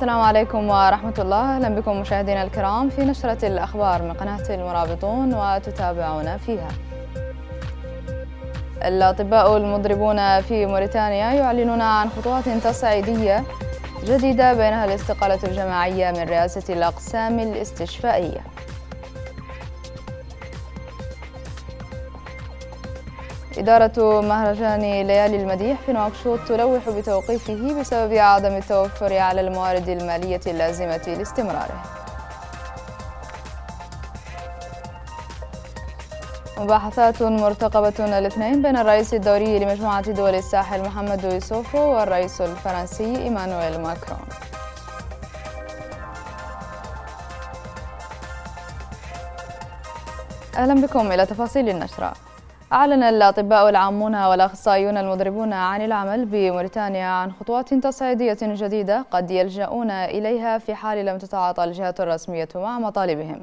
السلام عليكم ورحمة الله أهلا بكم مشاهدينا الكرام في نشرة الأخبار من قناة المرابطون وتتابعونا فيها الأطباء المضربون في موريتانيا يعلنون عن خطوات تصعيدية جديدة بينها الاستقالة الجماعية من رئاسة الأقسام الاستشفائية إدارة مهرجان ليالي المديح في نواكشوط تلوح بتوقيفه بسبب عدم التوفر على الموارد المالية اللازمة لاستمراره مباحثات مرتقبة الاثنين بين الرئيس الدوري لمجموعة دول الساحل محمد يوسوفو والرئيس الفرنسي إيمانويل ماكرون أهلا بكم إلى تفاصيل النشرة أعلن الأطباء العامون والأخصائيون المضربون عن العمل بموريتانيا عن خطوات تصعيدية جديدة قد يلجؤون إليها في حال لم تتعاطى الجهات الرسمية مع مطالبهم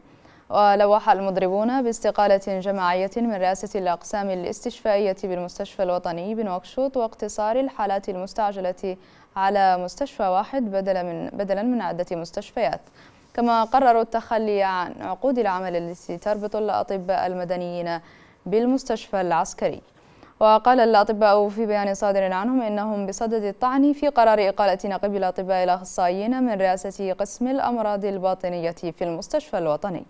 ولوح المضربون باستقالة جماعية من رئاسة الأقسام الاستشفائية بالمستشفى الوطني بنوكشوط واقتصار الحالات المستعجلة على مستشفى واحد بدلا من, بدلا من عدة مستشفيات كما قرروا التخلي عن عقود العمل التي تربط الأطباء المدنيين بالمستشفى العسكري وقال الأطباء في بيان صادر عنهم أنهم بصدد الطعن في قرار إقالة نقيب الأطباء الأخصائيين من رئاسة قسم الأمراض الباطنية في المستشفى الوطني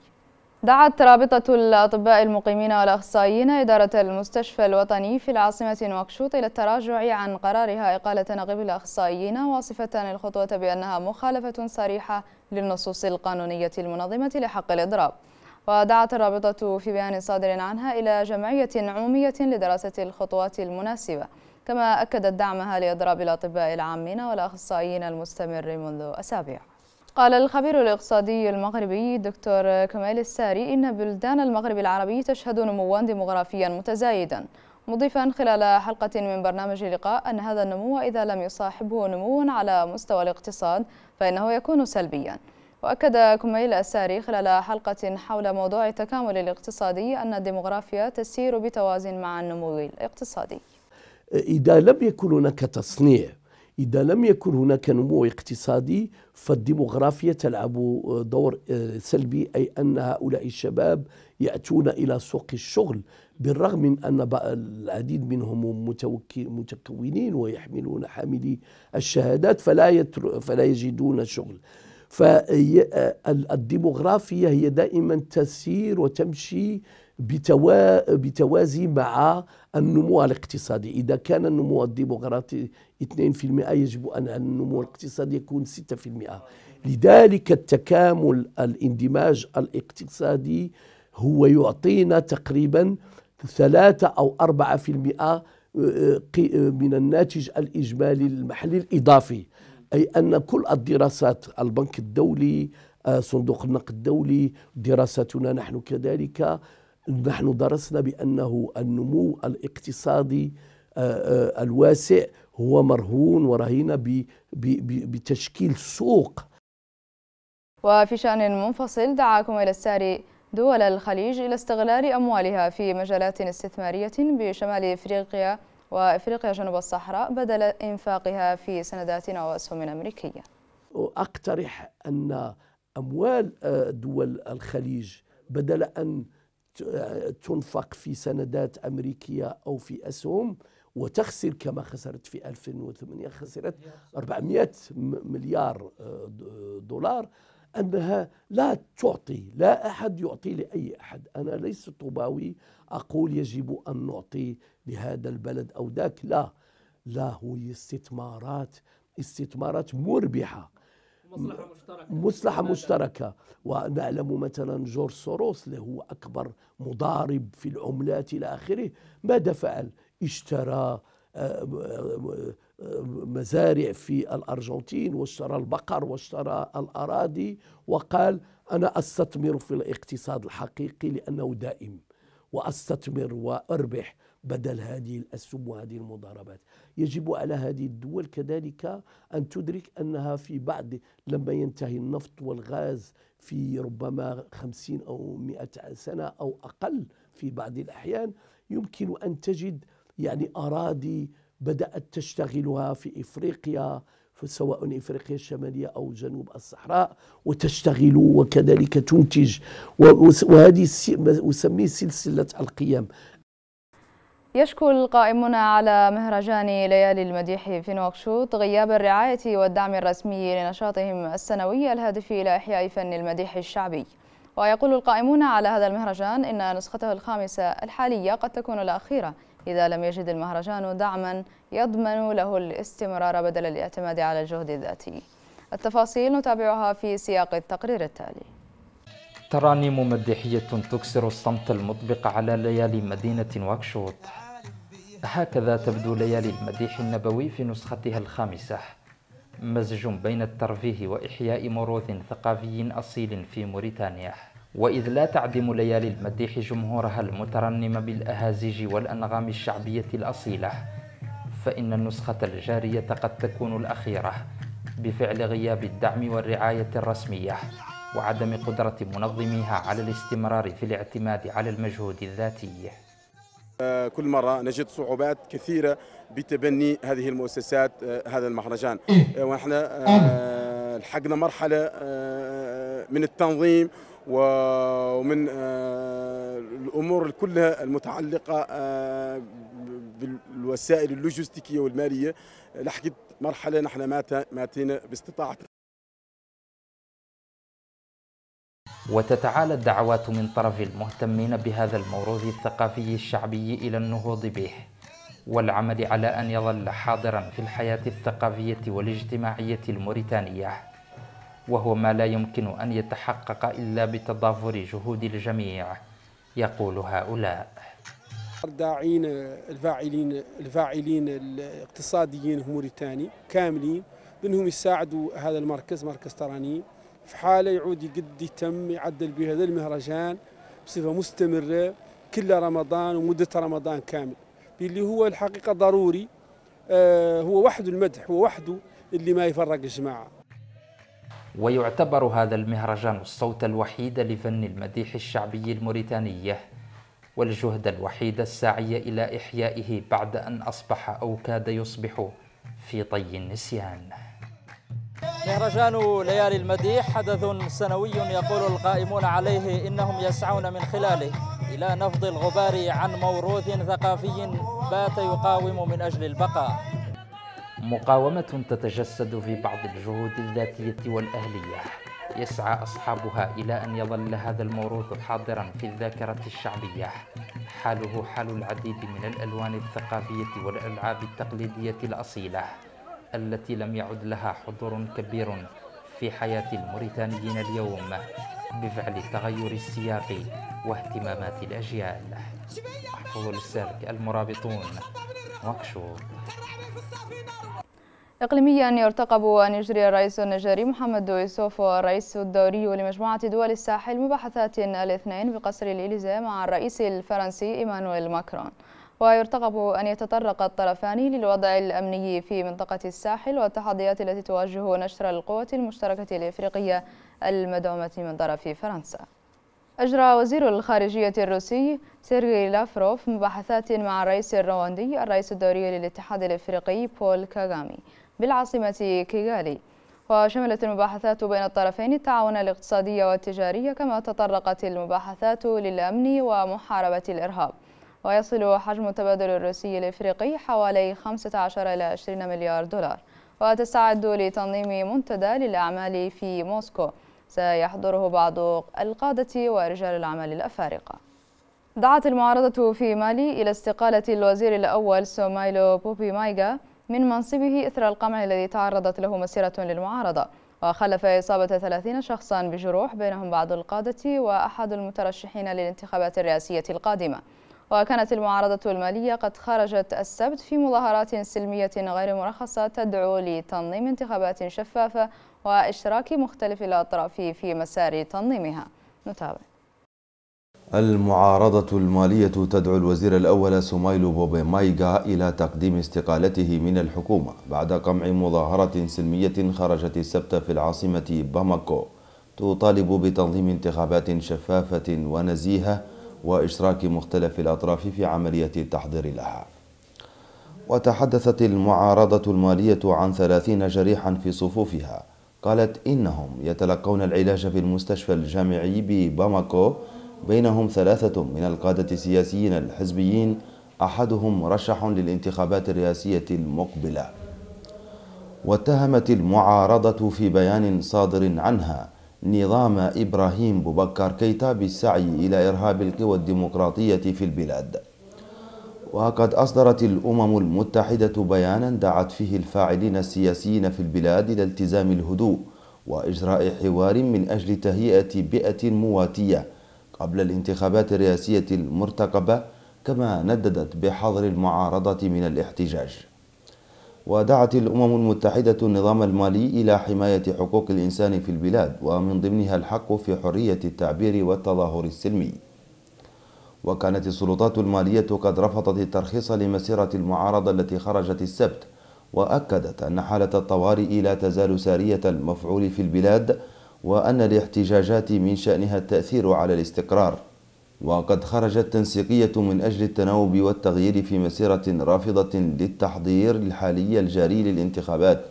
دعت رابطة الأطباء المقيمين والأخصائيين إدارة المستشفى الوطني في العاصمة نواكشوط إلى التراجع عن قرارها إقالة نقيب الأخصائيين واصفة الخطوة بأنها مخالفة صريحة للنصوص القانونية المنظمة لحق الإضراب ودعت الرابطة في بيان صادر عنها إلى جمعية عمومية لدراسة الخطوات المناسبة كما أكدت دعمها لإضراب الأطباء العامين والأخصائيين المستمر منذ أسابيع قال الخبير الاقتصادي المغربي الدكتور كمال الساري إن بلدان المغرب العربي تشهد نموا ديمغرافيا متزايدا مضيفا خلال حلقة من برنامج لقاء أن هذا النمو إذا لم يصاحبه نمو على مستوى الاقتصاد فإنه يكون سلبيا وأكد كميل الساري خلال حلقة حول موضوع التكامل الاقتصادي أن الديمغرافيا تسير بتوازن مع النمو الاقتصادي إذا لم يكن هناك تصنيع إذا لم يكن هناك نمو اقتصادي فالديموغرافيا تلعب دور آه، سلبي أي أن هؤلاء الشباب يأتون إلى سوق الشغل بالرغم من أن العديد منهم متكونين ويحملون حاملي الشهادات فلا, فلا يجدون شغل فالديموغرافيا آه، هي دائما تسير وتمشي بتوازي مع النمو الاقتصادي إذا كان النمو الديموغرافي 2% يجب أن النمو الاقتصادي يكون 6% لذلك التكامل الاندماج الاقتصادي هو يعطينا تقريبا 3 أو 4% آه، آه، من الناتج الإجمالي المحلي الإضافي أي أن كل الدراسات البنك الدولي آه، صندوق النقد الدولي دراستنا نحن كذلك نحن درسنا بأنه النمو الاقتصادي آه، آه، الواسع هو مرهون ورهين بتشكيل سوق وفي شأن منفصل دعاكم إلى السار دول الخليج إلى استغلال أموالها في مجالات استثمارية بشمال إفريقيا وإفريقيا جنوب الصحراء بدل إنفاقها في او وأسهم أمريكية أقترح أن أموال آه، دول الخليج بدل أن آه، تنفق في سندات أمريكية أو في أسهم وتخسر كما خسرت في 2008 خسرت 400 مليار آه، دولار أنها لا تعطي لا أحد يعطي لأي أحد أنا ليس طباوي أقول يجب أن نعطي لهذا البلد أو ذاك لا لا هو استثمارات استثمارات مربحة مصلحة مشتركة مصلحة مشتركة ونعلم مثلا جورج سوروس اللي هو أكبر مضارب في العملات إلى آخره ماذا فعل؟ اشترى آه، آه، مزارع في الأرجنتين واشترى البقر واشترى الأراضي وقال أنا أستثمر في الاقتصاد الحقيقي لأنه دائم وأستثمر وأربح بدل هذه الأسهم وهذه المضاربات يجب على هذه الدول كذلك أن تدرك أنها في بعض لما ينتهي النفط والغاز في ربما خمسين أو مئة سنة أو أقل في بعض الأحيان يمكن أن تجد يعني أراضي بدأت تشتغلها في إفريقيا سواء إفريقيا الشمالية أو جنوب الصحراء وتشتغل وكذلك تنتج وهذه أسميه سلسلة القيم يشكو القائمون على مهرجان ليالي المديح في نواكشوط غياب الرعاية والدعم الرسمي لنشاطهم السنوي الهادف إلى إحياء فن المديح الشعبي ويقول القائمون على هذا المهرجان إن نسخته الخامسة الحالية قد تكون الأخيرة إذا لم يجد المهرجان دعما يضمن له الاستمرار بدل الاعتماد على الجهد الذاتي التفاصيل نتابعها في سياق التقرير التالي ترانيم مديحية تكسر الصمت المطبق على ليالي مدينة واكشوط هكذا تبدو ليالي المديح النبوي في نسختها الخامسة مزج بين الترفيه وإحياء موروث ثقافي أصيل في موريتانيا وإذ لا تعدم ليالي المديح جمهورها المترنم بالأهازيج والأنغام الشعبية الأصيلة فإن النسخة الجارية قد تكون الأخيرة بفعل غياب الدعم والرعاية الرسمية وعدم قدرة منظميها على الاستمرار في الاعتماد على المجهود الذاتي كل مرة نجد صعوبات كثيرة بتبني هذه المؤسسات آه، هذا المهرجان إيه. آه، ونحن آه، لحقنا مرحلة من التنظيم ومن آه، الامور كلها المتعلقه آه، بالوسائل اللوجستيكيه والماليه لحقت مرحله نحن ماتينا باستطاعتنا وتتعالى الدعوات من طرف المهتمين بهذا الموروث الثقافي الشعبي إلى النهوض به والعمل على أن يظل حاضرا في الحياة الثقافية والاجتماعية الموريتانية وهو ما لا يمكن أن يتحقق إلا بتضافر جهود الجميع يقول هؤلاء الداعين الفاعلين الفاعلين الاقتصاديين في موريتاني كاملين بانهم يساعدوا هذا المركز مركز ترانيم في حاله يعود يقد يتم يعدل بهذا المهرجان بصفه مستمره كل رمضان ومده رمضان كامل اللي هو الحقيقه ضروري آه، هو وحده المدح هو وحده اللي ما يفرق الجماعه ويعتبر هذا المهرجان الصوت الوحيد لفن المديح الشعبي الموريتاني والجهد الوحيد الساعي إلى إحيائه بعد أن أصبح أو كاد يصبح في طي النسيان مهرجان ليالي المديح حدث سنوي يقول القائمون عليه إنهم يسعون من خلاله إلى نفض الغبار عن موروث ثقافي بات يقاوم من أجل البقاء مقاومة تتجسد في بعض الجهود الذاتية والأهلية يسعى أصحابها إلى أن يظل هذا الموروث حاضرا في الذاكرة الشعبية حاله حال العديد من الألوان الثقافية والألعاب التقليدية الأصيلة التي لم يعد لها حضور كبير في حياة الموريتانيين اليوم بفعل تغير السياق واهتمامات الأجيال محفوظ للسلك المرابطون مكشوف إقليميا يرتقب أن يجري الرئيس النيجيري محمد يوسوفو الرئيس الدوري لمجموعة دول الساحل مباحثات الاثنين بقصر الإليزا مع الرئيس الفرنسي إيمانويل ماكرون ويرتقب أن يتطرق الطرفان للوضع الأمني في منطقة الساحل والتحديات التي تواجه نشر القوة المشتركة الإفريقية المدعومة من طرف فرنسا أجرى وزير الخارجية الروسي سيرغي لافروف مباحثات مع الرئيس الرواندي الرئيس الدوري للاتحاد الافريقي بول كاغامي بالعاصمة كيغالي وشملت المباحثات بين الطرفين التعاون الاقتصادي والتجاري كما تطرقت المباحثات للأمن ومحاربة الإرهاب ويصل حجم التبادل الروسي الإفريقي حوالي 15 إلى 20 مليار دولار وتستعد لتنظيم منتدى للأعمال في موسكو سيحضره بعض القادة ورجال الأعمال الأفارقة دعت المعارضة في مالي إلى استقالة الوزير الأول سومايلو بوبي مايغا من منصبه إثر القمع الذي تعرضت له مسيرة للمعارضة وخلف إصابة 30 شخصا بجروح بينهم بعض القادة وأحد المترشحين للانتخابات الرئاسية القادمة وكانت المعارضة المالية قد خرجت السبت في مظاهرات سلمية غير مرخصة تدعو لتنظيم انتخابات شفافة واشتراك مختلف الأطراف في مسار تنظيمها نتابع المعارضة المالية تدعو الوزير الأول بوبي مايغا إلى تقديم استقالته من الحكومة بعد قمع مظاهرة سلمية خرجت السبت في العاصمة باماكو تطالب بتنظيم انتخابات شفافة ونزيهة وإشراك مختلف الأطراف في عملية التحضير لها وتحدثت المعارضة المالية عن ثلاثين جريحا في صفوفها قالت إنهم يتلقون العلاج في المستشفى الجامعي بباماكو بينهم ثلاثة من القادة السياسيين الحزبيين أحدهم مرشح للانتخابات الرئاسية المقبلة واتهمت المعارضة في بيان صادر عنها نظام إبراهيم بوبكر كيتا بالسعي إلى إرهاب القوى الديمقراطية في البلاد وقد أصدرت الأمم المتحدة بيانا دعت فيه الفاعلين السياسيين في البلاد إلى التزام الهدوء وإجراء حوار من أجل تهيئة بيئة مواتية قبل الانتخابات الرئاسية المرتقبة كما نددت بحظر المعارضة من الاحتجاج ودعت الأمم المتحدة النظام المالي إلى حماية حقوق الإنسان في البلاد ومن ضمنها الحق في حرية التعبير والتظاهر السلمي وكانت السلطات المالية قد رفضت الترخيص لمسيرة المعارضة التي خرجت السبت وأكدت أن حالة الطوارئ لا تزال سارية المفعول في البلاد وأن الاحتجاجات من شأنها التأثير على الاستقرار وقد خرجت تنسيقية من أجل التناوب والتغيير في مسيرة رافضة للتحضير الحالي الجاري للانتخابات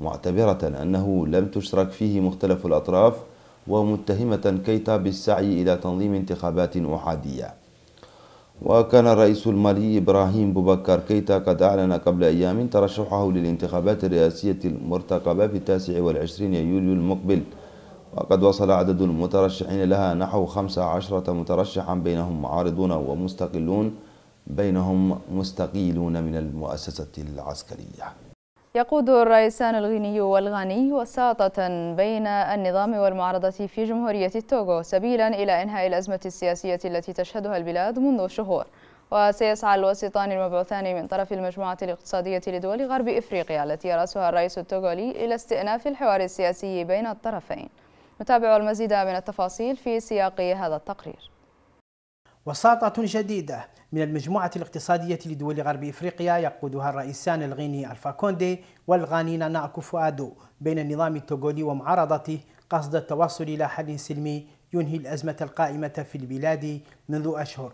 معتبرة أنه لم تشرك فيه مختلف الأطراف ومتهمة كيتا بالسعي إلى تنظيم انتخابات أحادية وكان الرئيس المالي إبراهيم بوبكر كيتا قد أعلن قبل أيام ترشحه للانتخابات الرئاسية المرتقبة في التاسع والعشرين يوليو المقبل وقد وصل عدد المترشحين لها نحو خمسة عشرة مترشحا بينهم معارضون ومستقلون بينهم مستقيلون من المؤسسة العسكرية يقود الرئيسان الغيني والغاني وساطة بين النظام والمعارضة في جمهورية التوغو سبيلا إلى إنهاء الأزمة السياسية التي تشهدها البلاد منذ شهور وسيسعى الوسيطان المبعوثان من طرف المجموعة الاقتصادية لدول غرب إفريقيا التي يرأسها الرئيس التوغولي إلى استئناف الحوار السياسي بين الطرفين نتابع المزيد من التفاصيل في سياق هذا التقرير وساطة جديدة من المجموعة الاقتصادية لدول غرب إفريقيا يقودها الرئيسان الغيني ألفا كوندي والغاني نانا أكوفو بين النظام التوغولي ومعارضته قصد التوصل إلى حل سلمي ينهي الأزمة القائمة في البلاد منذ أشهر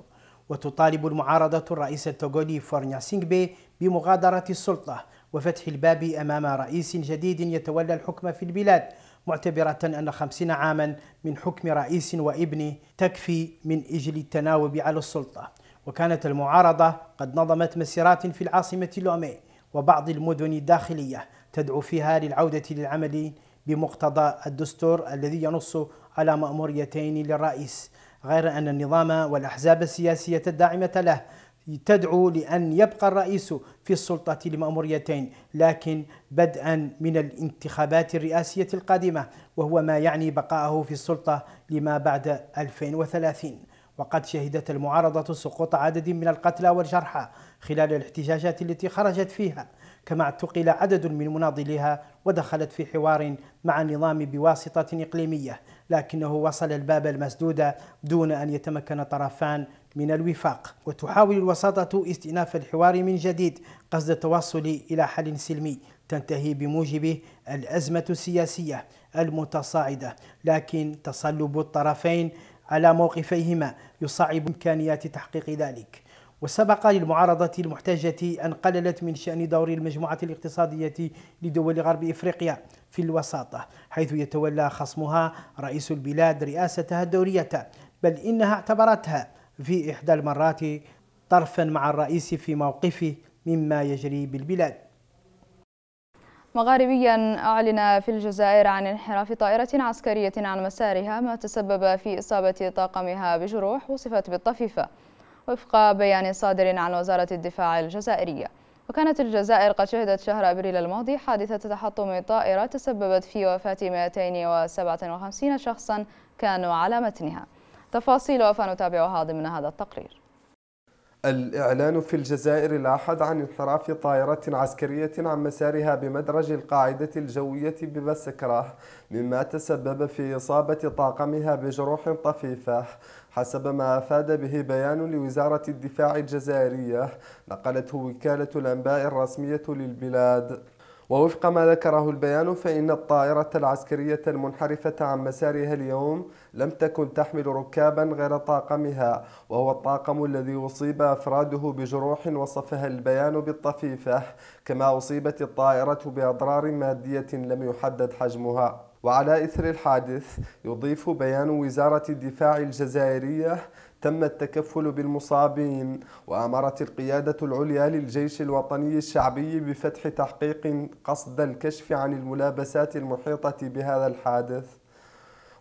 وتطالب المعارضة الرئيس التوغولي فورنيا سينغبي بمغادرة السلطة وفتح الباب أمام رئيس جديد يتولى الحكم في البلاد معتبرة أن خمسين عاما من حكم رئيس وابنه تكفي من أجل التناوب على السلطة وكانت المعارضة قد نظمت مسيرات في العاصمة لومي وبعض المدن الداخلية تدعو فيها للعودة للعمل بمقتضى الدستور الذي ينص على مأموريتين للرئيس غير أن النظام والأحزاب السياسية الداعمة له تدعو لأن يبقى الرئيس في السلطة لمأموريتين لكن بدءا من الانتخابات الرئاسية القادمة وهو ما يعني بقائه في السلطة لما بعد 2030 وقد شهدت المعارضة سقوط عدد من القتلى والجرحى خلال الاحتجاجات التي خرجت فيها كما اعتقل عدد من مناضليها ودخلت في حوار مع النظام بواسطة إقليمية لكنه وصل الباب المسدود دون أن يتمكن طرفان من الوفاق وتحاول الوساطة استئناف الحوار من جديد قصد التوصل إلى حل سلمي تنتهي بموجبه الأزمة السياسية المتصاعدة لكن تصلب الطرفين على موقفيهما يصعب إمكانيات تحقيق ذلك وسبق للمعارضة المحتجة أن قللت من شأن دور المجموعة الاقتصادية لدول غرب إفريقيا في الوساطة حيث يتولى خصمها رئيس البلاد رئاستها الدورية بل إنها اعتبرتها في إحدى المرات طرفا مع الرئيس في موقفه مما يجري بالبلاد مغاربيا أعلن في الجزائر عن انحراف طائرة عسكرية عن مسارها ما تسبب في إصابة طاقمها بجروح وصفت بالطفيفة وفق بيان صادر عن وزارة الدفاع الجزائرية وكانت الجزائر قد شهدت شهر أبريل الماضي حادثة تحطم طائرة تسببت في وفاة 257 شخصا كانوا على متنها تفاصيل فنتابعها ضمن هذا التقرير الإعلان في الجزائر الأحد عن انحراف طائرة عسكرية عن مسارها بمدرج القاعدة الجوية ببسكرة مما تسبب في إصابة طاقمها بجروح طفيفة حسب ما أفاد به بيان لوزارة الدفاع الجزائرية نقلته وكالة الأنباء الرسمية للبلاد ووفق ما ذكره البيان فإن الطائرة العسكرية المنحرفة عن مسارها اليوم لم تكن تحمل ركابا غير طاقمها وهو الطاقم الذي أصيب أفراده بجروح وصفها البيان بالطفيفة كما أصيبت الطائرة بأضرار مادية لم يحدد حجمها وعلى إثر الحادث يضيف بيان وزارة الدفاع الجزائرية تم التكفل بالمصابين وأمرت القيادة العليا للجيش الوطني الشعبي بفتح تحقيق قصد الكشف عن الملابسات المحيطة بهذا الحادث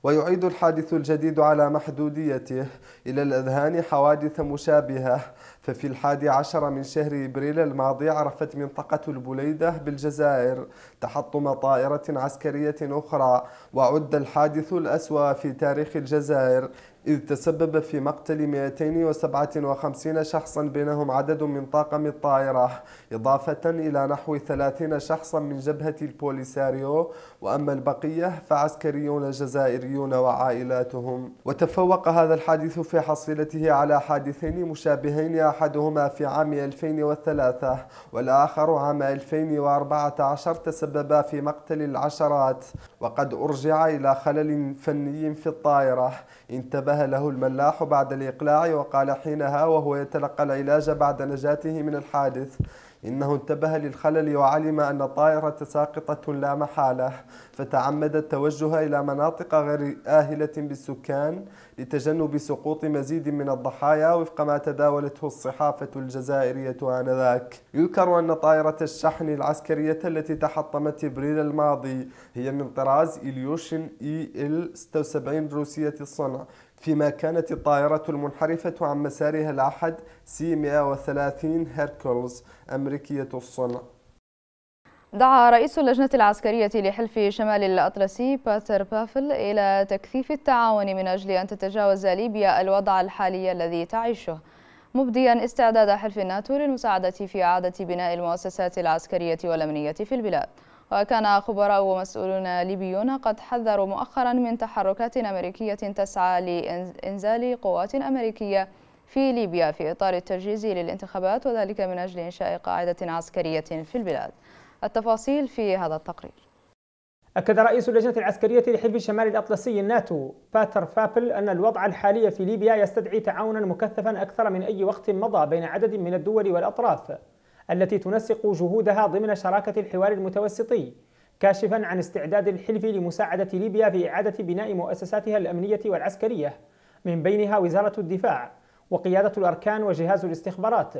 ويعيد الحادث الجديد على محدوديته إلى الأذهان حوادث مشابهة ففي الحادي عشر من شهر إبريل الماضي عرفت منطقة البليدة بالجزائر تحطم طائرة عسكرية أخرى وعد الحادث الأسوأ في تاريخ الجزائر إذ تسبب في مقتل 257 شخصا بينهم عدد من طاقم الطائرة إضافة إلى نحو 30 شخصا من جبهة البوليساريو وأما البقية فعسكريون جزائريون وعائلاتهم وتفوق هذا الحادث في حصيلته على حادثين مشابهين أحدهما في عام 2003 والآخر عام 2014 تسببا في مقتل العشرات وقد أرجع إلى خلل فني في الطائرة انتبه له الملاح بعد الإقلاع وقال حينها وهو يتلقى العلاج بعد نجاته من الحادث إنه انتبه للخلل وعلم أن الطائرة ساقطة لا محالة فتعمد التوجه إلى مناطق غير آهلة بالسكان لتجنب سقوط مزيد من الضحايا وفق ما تداولته الصحافة الجزائرية آنذاك يذكر أن طائرة الشحن العسكرية التي تحطمت أبريل الماضي هي من طراز إليوشن إي إل 76 روسية الصنع فيما كانت الطائرة المنحرفة عن مسارها الأحد سي 130 هيركولز أمريكية الصنع دعا رئيس اللجنة العسكرية لحلف شمال الأطلسي باتر بافل إلى تكثيف التعاون من أجل أن تتجاوز ليبيا الوضع الحالي الذي تعيشه مبديا استعداد حلف الناتو للمساعدة في إعادة بناء المؤسسات العسكرية والأمنية في البلاد وكان خبراء ومسؤولون ليبيون قد حذروا مؤخرا من تحركات أمريكية تسعى لإنزال قوات أمريكية في ليبيا في إطار التجهيز للانتخابات وذلك من أجل إنشاء قاعدة عسكرية في البلاد التفاصيل في هذا التقرير أكد رئيس اللجنة العسكرية لحلف الشمال الأطلسي الناتو باتر فابل أن الوضع الحالي في ليبيا يستدعي تعاونا مكثفا أكثر من أي وقت مضى بين عدد من الدول والأطراف التي تنسق جهودها ضمن شراكة الحوار المتوسطي كاشفا عن استعداد الحلف لمساعدة ليبيا في إعادة بناء مؤسساتها الأمنية والعسكرية من بينها وزارة الدفاع وقيادة الأركان وجهاز الاستخبارات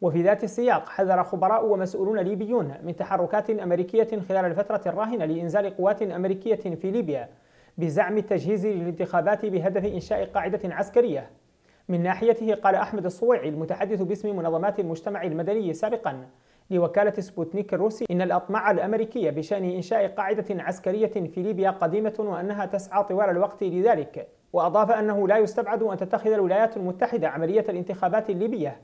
وفي ذات السياق حذر خبراء ومسؤولون ليبيون من تحركات أمريكية خلال الفترة الراهنة لإنزال قوات أمريكية في ليبيا بزعم التجهيز للانتخابات بهدف إنشاء قاعدة عسكرية من ناحيته قال أحمد الصويعي المتحدث باسم منظمات المجتمع المدني سابقا لوكالة سبوتنيك الروسي إن الأطماع الأمريكية بشأن إنشاء قاعدة عسكرية في ليبيا قديمة وأنها تسعى طوال الوقت لذلك وأضاف أنه لا يستبعد أن تتخذ الولايات المتحدة عملية الانتخابات الليبية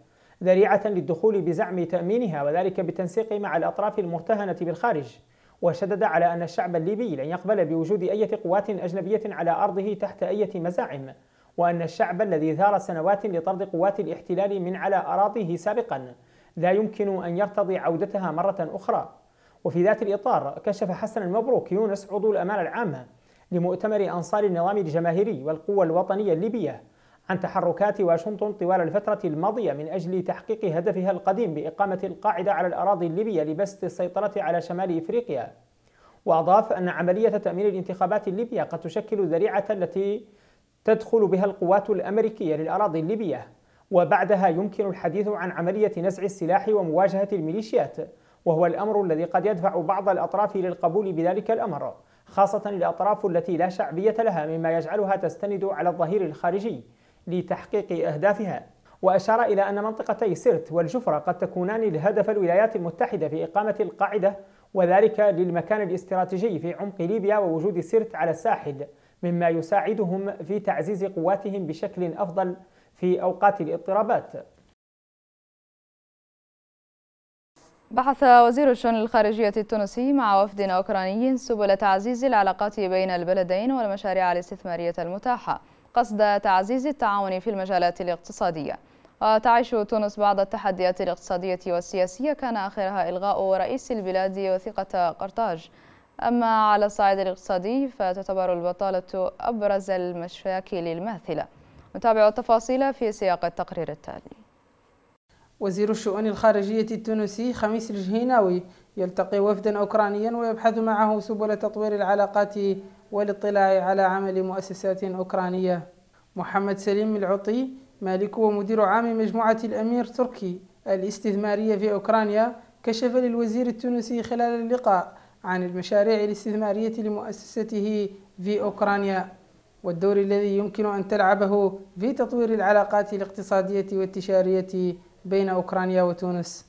ذريعة للدخول بزعم تأمينها وذلك بالتنسيق مع الأطراف المرتهنة بالخارج وشدد على أن الشعب الليبي لن يقبل بوجود أي قوات أجنبية على أرضه تحت أي مزاعم وأن الشعب الذي ثار سنوات لطرد قوات الاحتلال من على أراضيه سابقا لا يمكن أن يرتضي عودتها مرة أخرى وفي ذات الإطار كشف حسن المبروك يونس عضو الأمانة العامة لمؤتمر أنصار النظام الجماهيري والقوة الوطنية الليبية عن تحركات واشنطن طوال الفترة الماضية من أجل تحقيق هدفها القديم بإقامة القاعدة على الأراضي الليبية لبسط السيطرة على شمال إفريقيا وأضاف أن عملية تأمين الانتخابات الليبية قد تشكل ذريعة التي تدخل بها القوات الأمريكية للأراضي الليبية وبعدها يمكن الحديث عن عملية نزع السلاح ومواجهة الميليشيات وهو الأمر الذي قد يدفع بعض الأطراف للقبول بذلك الأمر خاصة الأطراف التي لا شعبية لها مما يجعلها تستند على الظهير الخارجي لتحقيق أهدافها وأشار إلى أن منطقتي سرت والجفرة قد تكونان الهدف الولايات المتحدة في إقامة القاعدة وذلك للمكان الاستراتيجي في عمق ليبيا ووجود سرت على الساحل مما يساعدهم في تعزيز قواتهم بشكل أفضل في أوقات الاضطرابات بحث وزير الشؤون الخارجية التونسي مع وفد أوكراني سبل تعزيز العلاقات بين البلدين والمشاريع الاستثمارية المتاحة قصد تعزيز التعاون في المجالات الاقتصادية وتعيش تونس بعض التحديات الاقتصادية والسياسية كان آخرها إلغاء رئيس البلاد وثقة قرطاج أما على الصعيد الاقتصادي فتعتبر البطالة أبرز المشاكل الماثلة نتابع التفاصيل في سياق التقرير التالي وزير الشؤون الخارجية التونسي خميس الجهيناوي يلتقي وفدا أوكرانيا ويبحث معه سبل تطوير العلاقات والاطلاع على عمل مؤسسات أوكرانية محمد سليم العطي مالك ومدير عام مجموعة الأمير تركي الاستثمارية في أوكرانيا كشف للوزير التونسي خلال اللقاء عن المشاريع الاستثمارية لمؤسسته في أوكرانيا والدور الذي يمكن أن تلعبه في تطوير العلاقات الاقتصادية والتجارية بين أوكرانيا وتونس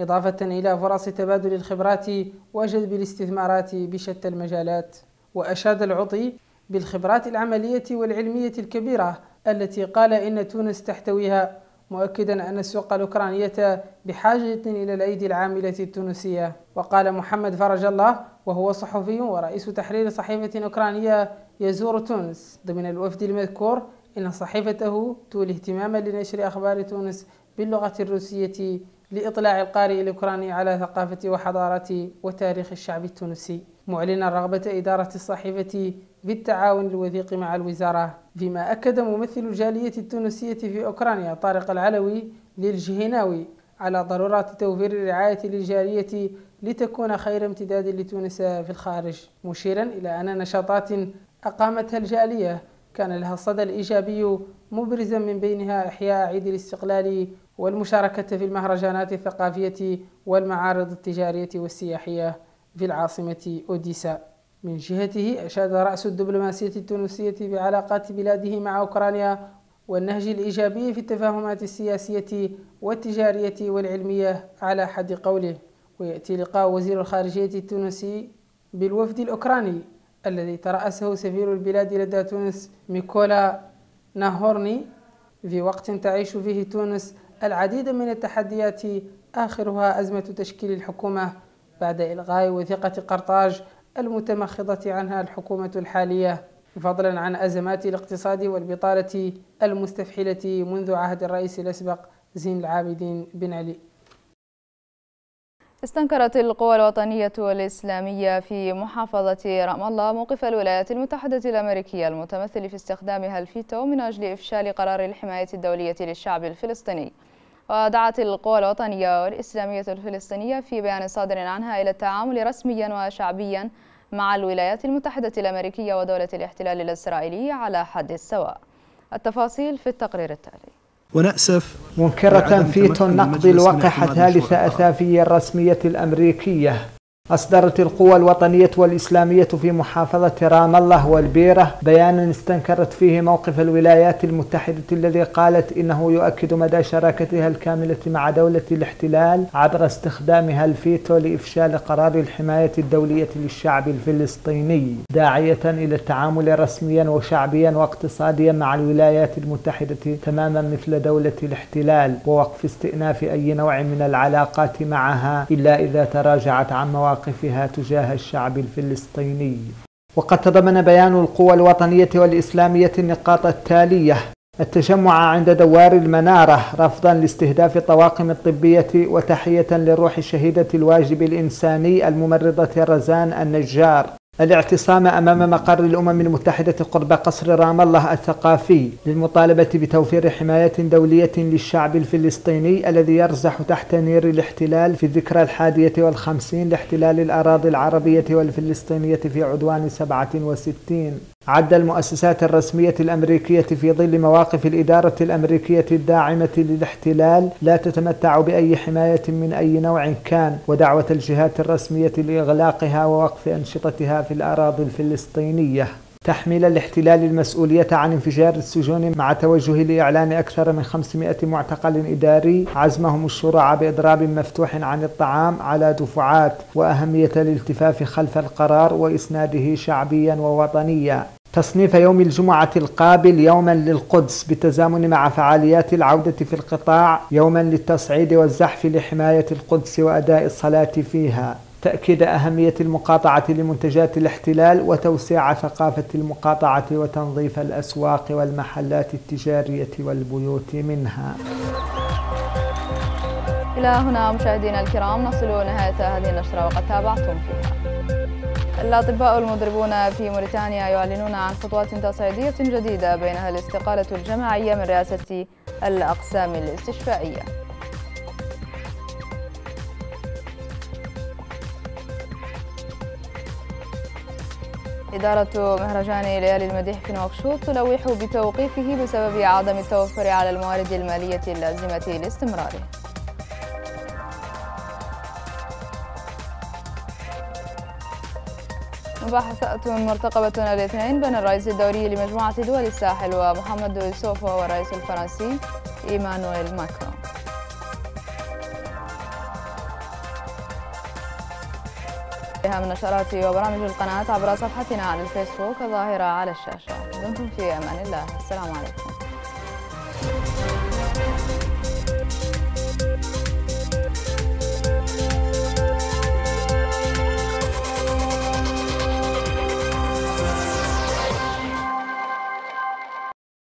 إضافة إلى فرص تبادل الخبرات وجذب الاستثمارات بشتى المجالات وأشاد العطي بالخبرات العملية والعلمية الكبيرة التي قال إن تونس تحتويها مؤكدا أن السوق الأوكرانية بحاجة إلى الأيدي العاملة التونسية وقال محمد فرج الله وهو صحفي ورئيس تحرير صحيفة أوكرانية يزور تونس ضمن الوفد المذكور إن صحيفته تولي اهتماما لنشر أخبار تونس باللغة الروسية لإطلاع القارئ الأوكراني على ثقافة وحضارة وتاريخ الشعب التونسي معلنا رغبة إدارة الصحيفة بالتعاون الوثيق مع الوزارة فيما أكد ممثل الجالية التونسية في أوكرانيا طارق العلوي للجهناوي على ضرورة توفير الرعاية للجالية لتكون خير امتداد لتونس في الخارج مشيرا إلى أن نشاطات أقامتها الجالية كان لها الصدى الإيجابي مبرزا من بينها إحياء عيد الاستقلال والمشاركة في المهرجانات الثقافية والمعارض التجارية والسياحية في العاصمة أوديسا من جهته أشاد رأس الدبلوماسية التونسية بعلاقات بلاده مع أوكرانيا والنهج الإيجابي في التفاهمات السياسية والتجارية والعلمية على حد قوله ويأتي لقاء وزير الخارجية التونسي بالوفد الأوكراني الذي ترأسه سفير البلاد لدى تونس ميكولا ناهورني في وقت تعيش فيه تونس العديد من التحديات آخرها أزمة تشكيل الحكومة بعد إلغاء وثيقة قرطاج المتمخضة عنها الحكومة الحالية فضلا عن أزمات الاقتصاد والبطالة المستفحلة منذ عهد الرئيس الأسبق زين العابدين بن علي استنكرت القوى الوطنية الإسلامية في محافظة رام الله موقف الولايات المتحدة الأمريكية المتمثل في استخدامها الفيتو من أجل إفشال قرار الحماية الدولية للشعب الفلسطيني ودعت القوى الوطنية والإسلامية الفلسطينية في بيان صادر عنها إلى التعامل رسميا وشعبيا مع الولايات المتحدة الأمريكية ودولة الاحتلال الإسرائيلي على حد السواء التفاصيل في التقرير التالي ونأسف منكرة فيت النقد الوقحة ثالث أثافية الرسمية الأمريكية أصدرت القوى الوطنية والإسلامية في محافظة رام الله والبيرة بيانا استنكرت فيه موقف الولايات المتحدة الذي قالت إنه يؤكد مدى شراكتها الكاملة مع دولة الاحتلال عبر استخدامها الفيتو لإفشال قرار الحماية الدولية للشعب الفلسطيني داعية إلى التعامل رسميا وشعبيا واقتصاديا مع الولايات المتحدة تماما مثل دولة الاحتلال ووقف استئناف أي نوع من العلاقات معها إلا إذا تراجعت عن مواقف مواقفها تجاه الشعب الفلسطيني وقد تضمن بيان القوى الوطنية والإسلامية النقاط التالية التجمع عند دوار المنارة رفضا لاستهداف الطواقم الطبية وتحية للروح الشهيدة الواجب الإنساني الممرضة رزان النجار الاعتصام أمام مقر الأمم المتحدة قرب قصر رام الله الثقافي للمطالبة بتوفير حماية دولية للشعب الفلسطيني الذي يرزح تحت نير الاحتلال في الذكرى الحادية والخمسين لاحتلال الأراضي العربية والفلسطينية في عدوان سبعة وستين عد المؤسسات الرسمية الأمريكية في ظل مواقف الإدارة الأمريكية الداعمة للاحتلال لا تتمتع بأي حماية من أي نوع كان ودعوة الجهات الرسمية لإغلاقها ووقف أنشطتها في الأراضي الفلسطينية تحميل الاحتلال المسؤولية عن انفجار السجون مع توجه لإعلان أكثر من 500 معتقل إداري عزمهم الشرع بإضراب مفتوح عن الطعام على دفعات وأهمية الالتفاف خلف القرار وإسناده شعبيا ووطنيا تصنيف يوم الجمعة القابل يوما للقدس بالتزامن مع فعاليات العودة في القطاع يوما للتصعيد والزحف لحماية القدس وأداء الصلاة فيها تأكيد أهمية المقاطعة لمنتجات الاحتلال وتوسيع ثقافة المقاطعة وتنظيف الأسواق والمحلات التجارية والبيوت منها إلى هنا مشاهدينا الكرام نصل نهاية هذه النشرة وقد تابعتم فيها الأطباء المضربون في موريتانيا يعلنون عن خطوات تصعيدية جديدة بينها الاستقالة الجماعية من رئاسة الأقسام الاستشفائية إدارة مهرجان ليالي المديح في نواكشوط تلوح بتوقيفه بسبب عدم التوفر على الموارد المالية اللازمة لاستمراره مباحثة مرتقبة الاثنين بين الرئيس الدوري لمجموعة دول الساحل ومحمد يوسف والرئيس الفرنسي إيمانويل ماكرون بها من نشرات وبرامج القناة عبر صفحتنا على الفيسبوك ظاهرة على الشاشة دمتم في أمان الله السلام عليكم